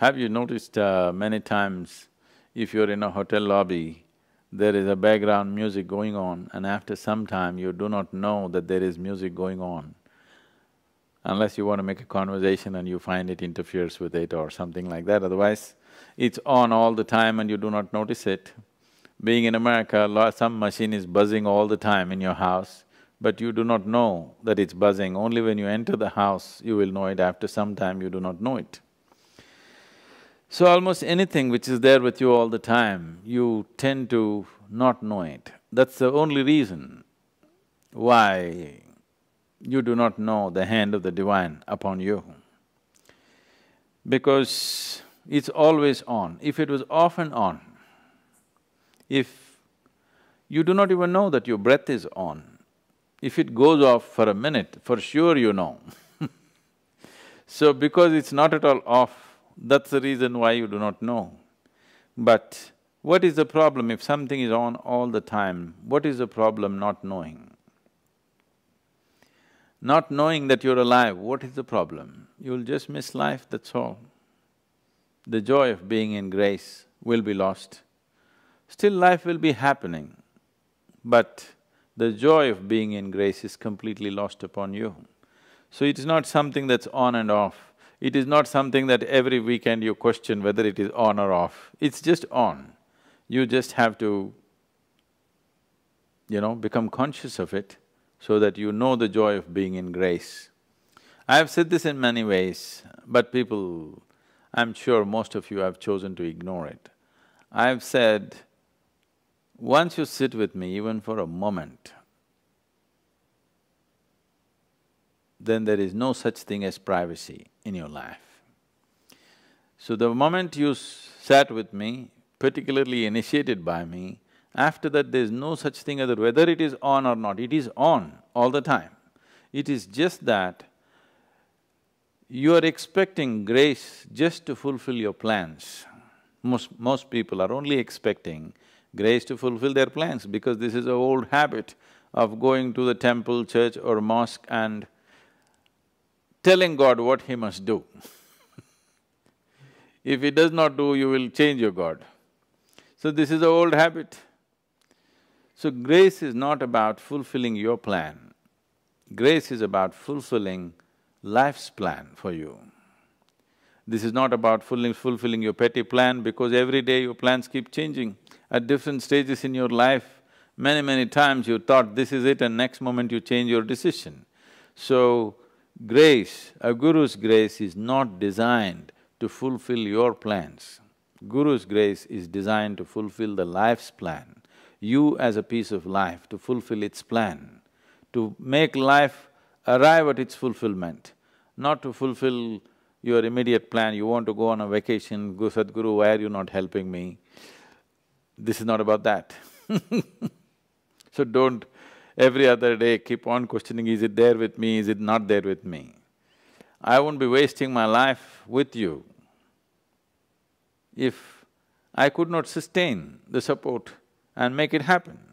Have you noticed uh, many times if you're in a hotel lobby, there is a background music going on and after some time you do not know that there is music going on. Unless you want to make a conversation and you find it interferes with it or something like that, otherwise it's on all the time and you do not notice it. Being in America, some machine is buzzing all the time in your house, but you do not know that it's buzzing. Only when you enter the house, you will know it. After some time, you do not know it. So almost anything which is there with you all the time, you tend to not know it. That's the only reason why you do not know the hand of the Divine upon you. Because it's always on. If it was off and on, if you do not even know that your breath is on, if it goes off for a minute, for sure you know so because it's not at all off, that's the reason why you do not know. But what is the problem if something is on all the time? What is the problem not knowing? Not knowing that you're alive, what is the problem? You'll just miss life, that's all. The joy of being in grace will be lost. Still life will be happening, but the joy of being in grace is completely lost upon you. So it's not something that's on and off. It is not something that every weekend you question whether it is on or off, it's just on. You just have to, you know, become conscious of it so that you know the joy of being in grace. I have said this in many ways, but people, I'm sure most of you have chosen to ignore it. I have said, once you sit with me even for a moment, then there is no such thing as privacy in your life. So the moment you sat with me, particularly initiated by me, after that there's no such thing as whether it is on or not, it is on all the time. It is just that you are expecting grace just to fulfill your plans. Most, most people are only expecting grace to fulfill their plans because this is an old habit of going to the temple, church or mosque and telling God what he must do. if he does not do, you will change your God. So this is an old habit. So grace is not about fulfilling your plan. Grace is about fulfilling life's plan for you. This is not about fulfilling your petty plan because every day your plans keep changing. At different stages in your life, many, many times you thought this is it and next moment you change your decision. So, Grace, a guru's grace is not designed to fulfill your plans. Guru's grace is designed to fulfill the life's plan, you as a piece of life to fulfill its plan, to make life arrive at its fulfillment, not to fulfill your immediate plan, you want to go on a vacation, go Sadhguru, why are you not helping me? This is not about that so don't every other day keep on questioning, is it there with me, is it not there with me? I won't be wasting my life with you if I could not sustain the support and make it happen.